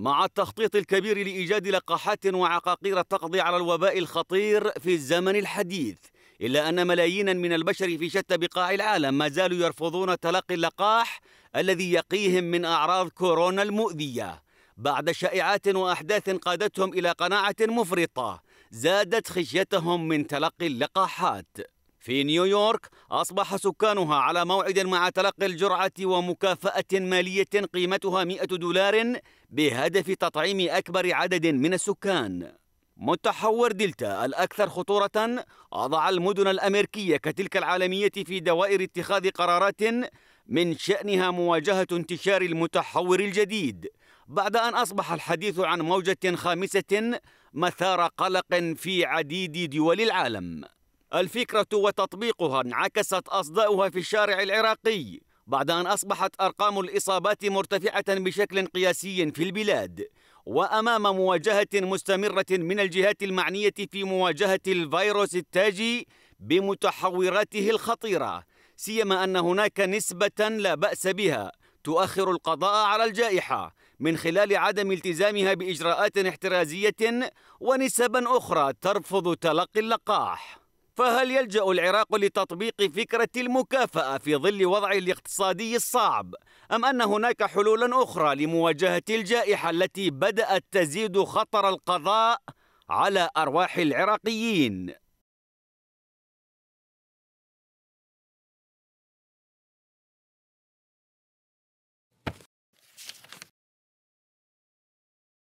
مع التخطيط الكبير لإيجاد لقاحات وعقاقير تقضي على الوباء الخطير في الزمن الحديث إلا أن ملايين من البشر في شتى بقاع العالم ما زالوا يرفضون تلقي اللقاح الذي يقيهم من أعراض كورونا المؤذية بعد شائعات وأحداث قادتهم إلى قناعة مفرطة زادت خشيتهم من تلقي اللقاحات في نيويورك أصبح سكانها على موعد مع تلقي الجرعة ومكافأة مالية قيمتها 100 دولار بهدف تطعيم أكبر عدد من السكان. متحور دلتا الأكثر خطورة أضع المدن الأمريكية كتلك العالمية في دوائر اتخاذ قرارات من شأنها مواجهة انتشار المتحور الجديد بعد أن أصبح الحديث عن موجة خامسة مثار قلق في عديد دول العالم الفكرة وتطبيقها انعكست أصداؤها في الشارع العراقي بعد أن أصبحت أرقام الإصابات مرتفعة بشكل قياسي في البلاد وأمام مواجهة مستمرة من الجهات المعنية في مواجهة الفيروس التاجي بمتحوراته الخطيرة سيما أن هناك نسبة لا بأس بها تؤخر القضاء على الجائحة من خلال عدم التزامها بإجراءات احترازية ونسبا أخرى ترفض تلقي اللقاح فهل يلجأ العراق لتطبيق فكرة المكافأة في ظل وضعه الاقتصادي الصعب؟ أم أن هناك حلولا أخرى لمواجهة الجائحة التي بدأت تزيد خطر القضاء على أرواح العراقيين؟